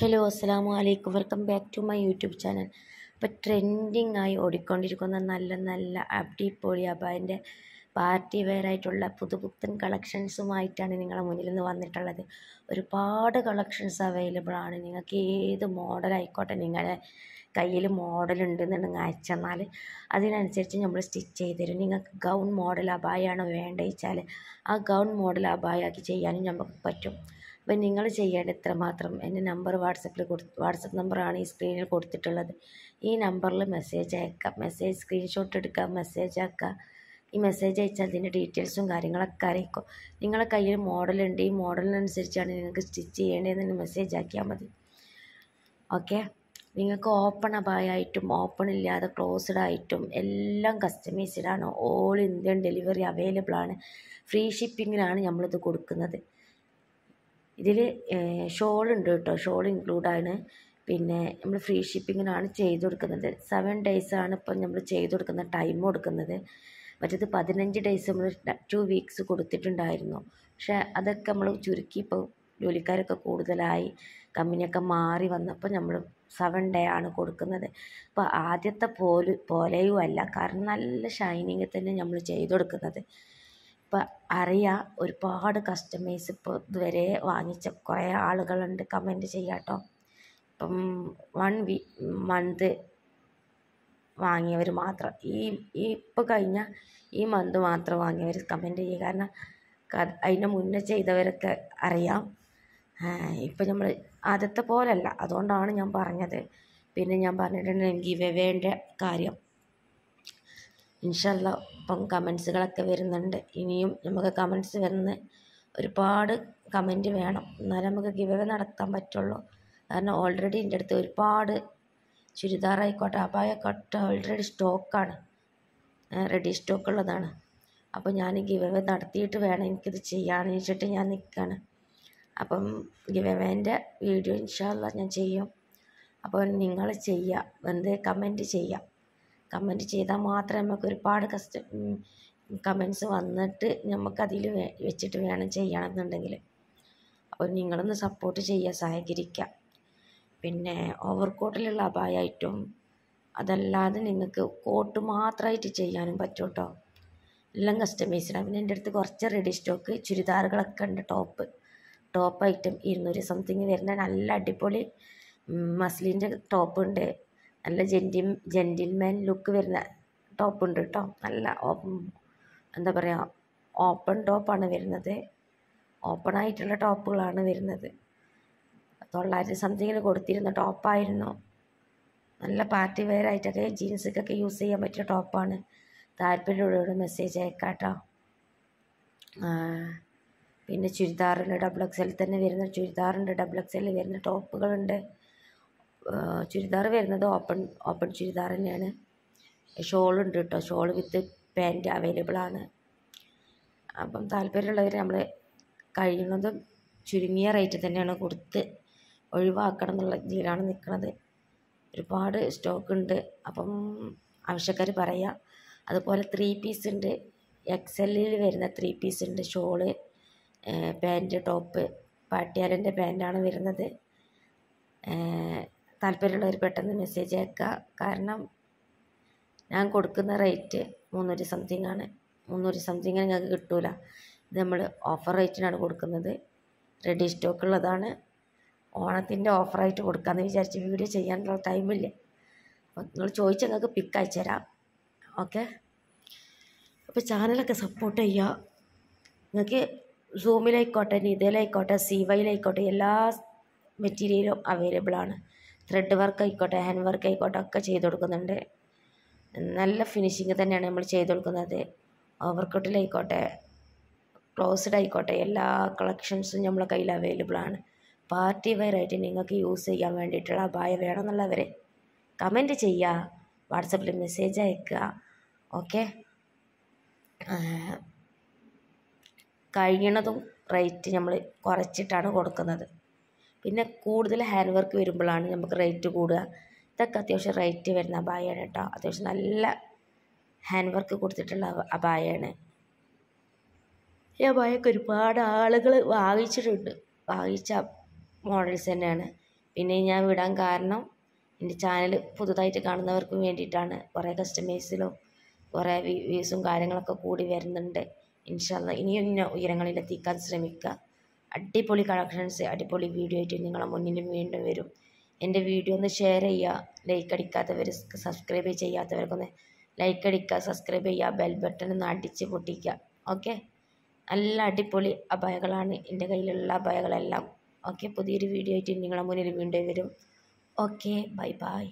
hello അസ്സാം വലൈക്കും welcome back to my YouTube channel അപ്പോൾ ട്രെൻഡിങ് ആയി ഓടിക്കൊണ്ടിരിക്കുന്ന നല്ല നല്ല അടിപൊളി അബാൻ്റെ പാർട്ടി വെയറായിട്ടുള്ള പുതുപുത്തൻ കളക്ഷൻസുമായിട്ടാണ് നിങ്ങളുടെ മുന്നിൽ നിന്ന് വന്നിട്ടുള്ളത് ഒരുപാട് കളക്ഷൻസ് അവൈലബിൾ ആണ് നിങ്ങൾക്ക് ഏത് മോഡലായിക്കോട്ടെ നിങ്ങളുടെ കയ്യിൽ മോഡലുണ്ടെന്നുണ്ടെങ്കിൽ അയച്ചെന്നാൽ അതിനനുസരിച്ച് നമ്മൾ സ്റ്റിച്ച് ചെയ്ത് തരും നിങ്ങൾക്ക് ഗൗൺ മോഡൽ അബായാണ് വേണ്ടത് വെച്ചാൽ ആ ഗൗൺ മോഡൽ അബായാക്കി ചെയ്യാനും നമുക്ക് പറ്റും അപ്പം നിങ്ങൾ ചെയ്യേണ്ടത് ഇത്രമാത്രം എൻ്റെ നമ്പർ വാട്സപ്പിൽ കൊടു വാട്സപ്പ് നമ്പറാണ് ഈ സ്ക്രീനിൽ കൊടുത്തിട്ടുള്ളത് ഈ നമ്പറിൽ മെസ്സേജ് അയക്കാം മെസ്സേജ് സ്ക്രീൻഷോട്ട് എടുക്കാം മെസ്സേജ് ആക്കുക ഈ മെസ്സേജ് അയച്ചാൽ അതിൻ്റെ ഡീറ്റെയിൽസും കാര്യങ്ങളൊക്കെ അറിയിക്കും നിങ്ങളെ കയ്യിൽ മോഡലുണ്ട് ഈ മോഡലിനനുസരിച്ചാണ് നിങ്ങൾക്ക് സ്റ്റിച്ച് ചെയ്യേണ്ടതെന്ന് മെസ്സേജ് ആക്കിയാൽ മതി ഓക്കെ നിങ്ങൾക്ക് ഓപ്പൺ അബായായിട്ടും ഓപ്പൺ ഇല്ലാതെ ക്ലോസ്ഡ് ആയിട്ടും എല്ലാം കസ്റ്റമൈസ്ഡ് ആണ് ഓൾ ഇന്ത്യൻ ഡെലിവറി അവൈലബിൾ ആണ് ഫ്രീ ഷിപ്പിങ്ങിലാണ് നമ്മളിത് കൊടുക്കുന്നത് ഇതിൽ ഉണ്ട് കേട്ടോ ഷോൾ ഇൻക്ലൂഡാണ് പിന്നെ നമ്മൾ ഫ്രീ ഷിപ്പിങ്ങിനാണ് ചെയ്ത് കൊടുക്കുന്നത് സെവൻ ആണ് ഇപ്പം നമ്മൾ ചെയ്ത് കൊടുക്കുന്ന ടൈം കൊടുക്കുന്നത് മറ്റേത് പതിനഞ്ച് ഡേയ്സ് നമ്മൾ ടു വീക്സ് കൊടുത്തിട്ടുണ്ടായിരുന്നു പക്ഷേ അതൊക്കെ നമ്മൾ ചുരുക്കി ഇപ്പോൾ ജോലിക്കാരൊക്കെ കൂടുതലായി കമ്പനിയൊക്കെ മാറി വന്നപ്പോൾ നമ്മൾ സെവൻ ഡേ ആണ് കൊടുക്കുന്നത് അപ്പോൾ ആദ്യത്തെ പോലെ പോലെയും അല്ല കാരണം നല്ല ഷൈനിങ്ങിൽ തന്നെ നമ്മൾ ചെയ്ത് കൊടുക്കുന്നത് അപ്പം അറിയാം ഒരുപാട് കസ്റ്റമേഴ്സ് ഇപ്പോൾ ഇതുവരെ വാങ്ങിച്ച കുറേ ആളുകളുണ്ട് കമൻറ്റ് ചെയ്യുക കേട്ടോ ഇപ്പം വൺ വീ മന്ത് വാങ്ങിയവർ മാത്രം ഈ ഈ ഇപ്പോൾ കഴിഞ്ഞ ഈ മന്ത് മാത്രം വാങ്ങിയവർ കമൻറ്റ് ചെയ്യുക കാരണം അതിൻ്റെ മുന്നേ ചെയ്തവരൊക്കെ അറിയാം ഇപ്പം നമ്മൾ ആദ്യത്തെ പോലല്ല അതുകൊണ്ടാണ് ഞാൻ പറഞ്ഞത് പിന്നെ ഞാൻ പറഞ്ഞിട്ടുണ്ട് ഗിവ് എവേൻ്റെ കാര്യം ഇൻഷല്ല ഇപ്പം കമൻസുകളൊക്കെ വരുന്നുണ്ട് ഇനിയും നമുക്ക് കമൻസ് വരുന്ന ഒരുപാട് കമൻറ്റ് വേണം എന്നാലേ നമുക്ക് ഗിവേ നടത്താൻ പറ്റുള്ളൂ കാരണം ഓൾറെഡി എൻ്റെ അടുത്ത് ഒരുപാട് ചുരിദാറായിക്കോട്ടെ അപായായിക്കോട്ടെ ഓൾറെഡി സ്റ്റോക്കാണ് റെഡി സ്റ്റോക്ക് ഉള്ളതാണ് അപ്പോൾ ഞാൻ ഗിവേ നടത്തിയിട്ട് വേണം എനിക്കിത് ചെയ്യാമെന്ന് വെച്ചിട്ട് ഞാൻ നിൽക്കുകയാണ് അപ്പം ഗിവേൻ്റെ വീഡിയോ ഇൻഷാല്ല ഞാൻ ചെയ്യും അപ്പോൾ നിങ്ങൾ ചെയ്യുക വെറുതെ കമൻറ്റ് ചെയ്യാം കമൻറ്റ് ചെയ്താൽ മാത്രമേ നമുക്ക് ഒരുപാട് കസ്റ്റ കമൻസ് വന്നിട്ട് നമുക്കതിൽ വെച്ചിട്ട് വേണം ചെയ്യണമെന്നുണ്ടെങ്കിൽ അപ്പോൾ നിങ്ങളൊന്ന് സപ്പോർട്ട് ചെയ്യുക സഹകരിക്കുക പിന്നെ ഓവർ കോട്ടിലുള്ള അപായമായിട്ടും അതല്ലാതെ നിങ്ങൾക്ക് കോട്ട് മാത്രമായിട്ട് ചെയ്യാനും പറ്റും കേട്ടോ എല്ലാം കസ്റ്റമൈസ്ഡാണ് പിന്നെ എൻ്റെ അടുത്ത് കുറച്ച് റെഡി സ്റ്റോക്ക് ചുരിദാറുകളൊക്കെ ഉണ്ട് ടോപ്പ് ടോപ്പ് ഐറ്റം ഇരുന്നൂറ് സംതിങ് വരുന്ന നല്ല അടിപൊളി മസ്ലിൻ്റെ ടോപ്പ് ഉണ്ട് നല്ല ജെൻറ്റിം ജെൻറ്റിൽമാൻ ലുക്ക് വരുന്ന ടോപ്പ് ഉണ്ട് കേട്ടോ നല്ല എന്താ പറയുക ഓപ്പൺ ടോപ്പാണ് വരുന്നത് ഓപ്പൺ ആയിട്ടുള്ള ടോപ്പുകളാണ് വരുന്നത് തൊള്ളായിരത്തി സംതിങ്ങിന് കൊടുത്തിരുന്ന ടോപ്പായിരുന്നു നല്ല പാർട്ടി വെയർ ആയിട്ടൊക്കെ ജീൻസൊക്കെ യൂസ് ചെയ്യാൻ പറ്റിയ ടോപ്പാണ് താല്പര്യമുള്ളവരോട് മെസ്സേജ് അയക്കാട്ടോ പിന്നെ ചുരിദാറുണ്ട് ഡബിൾ എക്സ് എൽ തന്നെ വരുന്ന ചുരിദാറുണ്ട് ഡബിൾ എക്സ് എൽ വരുന്ന ടോപ്പുകളുണ്ട് ചുരിദാർ വരുന്നത് ഓപ്പൺ ഓപ്പൺ ചുരിദാർ തന്നെയാണ് ഷോളുണ്ട് കേട്ടോ ഷോൾ വിത്ത് പാൻറ്റ് അവൈലബിൾ ആണ് അപ്പം താല്പര്യമുള്ളവർ നമ്മൾ കഴിയുന്നതും ചുരുങ്ങിയ റേറ്റ് തന്നെയാണ് കൊടുത്ത് ഒഴിവാക്കണം എന്നുള്ള രീതിയിലാണ് നിൽക്കുന്നത് ഒരുപാട് സ്റ്റോക്ക് ഉണ്ട് അപ്പം ആവശ്യക്കാർ പറയാം അതുപോലെ ത്രീ പീസ് ഉണ്ട് എക്സ് എല്ലിൽ വരുന്ന ത്രീ പീസ് ഉണ്ട് ഷോള് പാൻറ്റ് ടോപ്പ് പാട്ടിയാലിൻ്റെ പാൻറ്റാണ് വരുന്നത് താല്പര്യമുള്ളവർ പെട്ടെന്ന് മെസ്സേജ് അയക്കുക കാരണം ഞാൻ കൊടുക്കുന്ന റേറ്റ് മുന്നൂറ്റി സംതിങ് ആണ് മുന്നൂറ്റി സംതിങ് നിങ്ങൾക്ക് കിട്ടൂല ഇത് നമ്മൾ ഓഫർ റേറ്റിനാണ് കൊടുക്കുന്നത് റെഡി സ്റ്റോക്ക് ഉള്ളതാണ് ഓണത്തിൻ്റെ ഓഫറായിട്ട് കൊടുക്കാമെന്ന് വിചാരിച്ച് വീഡിയോ ചെയ്യാനുള്ള ടൈമില്ല അപ്പം നിങ്ങൾ ചോദിച്ചാൽ നിങ്ങൾക്ക് പിക്ക് അയച്ചു തരാം ഓക്കെ അപ്പോൾ ചാനലൊക്കെ സപ്പോർട്ട് ചെയ്യുക നിങ്ങൾക്ക് സൂമിലായിക്കോട്ടെ നിതയിലായിക്കോട്ടെ സി വൈയിലായിക്കോട്ടെ എല്ലാ മെറ്റീരിയലും അവൈലബിൾ ആണ് ത്രെഡ് വർക്ക് ആയിക്കോട്ടെ ഹാൻഡ് വർക്ക് ആയിക്കോട്ടെ ഒക്കെ ചെയ്ത് കൊടുക്കുന്നുണ്ട് നല്ല ഫിനിഷിങ് തന്നെയാണ് നമ്മൾ ചെയ്ത് കൊടുക്കുന്നത് ഓവർകോട്ടിലായിക്കോട്ടെ ക്ലോസ്ഡ് ആയിക്കോട്ടെ എല്ലാ കളക്ഷൻസും നമ്മളെ കയ്യിൽ അവൈലബിൾ ആണ് പാർട്ടി വെയറായിട്ട് നിങ്ങൾക്ക് യൂസ് ചെയ്യാൻ വേണ്ടിയിട്ടുള്ള അപായ വേണമെന്നുള്ളവരെ കമൻറ്റ് ചെയ്യുക വാട്സപ്പിൽ മെസ്സേജ് അയക്കുക ഓക്കെ കഴിയണതും റേറ്റ് നമ്മൾ കുറച്ചിട്ടാണ് കൊടുക്കുന്നത് പിന്നെ കൂടുതൽ ഹാൻഡ് വർക്ക് വരുമ്പോഴാണ് നമുക്ക് റേറ്റ് കൂടുക ഇതൊക്കെ അത്യാവശ്യം റേറ്റ് വരുന്ന അബായാണ് കേട്ടോ അത്യാവശ്യം നല്ല ഹാൻഡ് വർക്ക് കൊടുത്തിട്ടുള്ള അബായാണ് ഈ അബായൊക്കെ ഒരുപാട് ആളുകൾ വാങ്ങിച്ചിട്ടുണ്ട് വാങ്ങിച്ച മോഡൽസ് തന്നെയാണ് പിന്നെ ഞാൻ വിടാൻ കാരണം എൻ്റെ ചാനൽ പുതുതായിട്ട് കാണുന്നവർക്കും വേണ്ടിയിട്ടാണ് കുറേ കസ്റ്റമേഴ്സിലും കുറേ വ്യൂസും കാര്യങ്ങളൊക്കെ കൂടി വരുന്നുണ്ട് ഇൻഷാല്ല ഇനിയും ഉയരങ്ങളിൽ എത്തിക്കാൻ ശ്രമിക്കുക അടിപൊളി കളക്ഷൻസ് അടിപൊളി വീഡിയോ ആയിട്ട് നിങ്ങളെ മുന്നിലും വീണ്ടും വരും എൻ്റെ വീഡിയോ ഒന്ന് ഷെയർ ചെയ്യുക ലൈക്ക് അടിക്കാത്തവർ സബ്സ്ക്രൈബ് ചെയ്യാത്തവർക്കൊന്ന് ലൈക്ക് അടിക്കുക സബ്സ്ക്രൈബ് ചെയ്യുക ബെൽ ബട്ടൺ ഒന്ന് അടിച്ച് പൊട്ടിക്കുക ഓക്കെ നല്ല അടിപൊളി അഭയകളാണ് എൻ്റെ കയ്യിലുള്ള അഭയകളെല്ലാം ഓക്കെ പുതിയൊരു വീഡിയോ ആയിട്ട് നിങ്ങളെ മുന്നിൽ വീണ്ടും വരും ഓക്കെ ബൈ ബൈ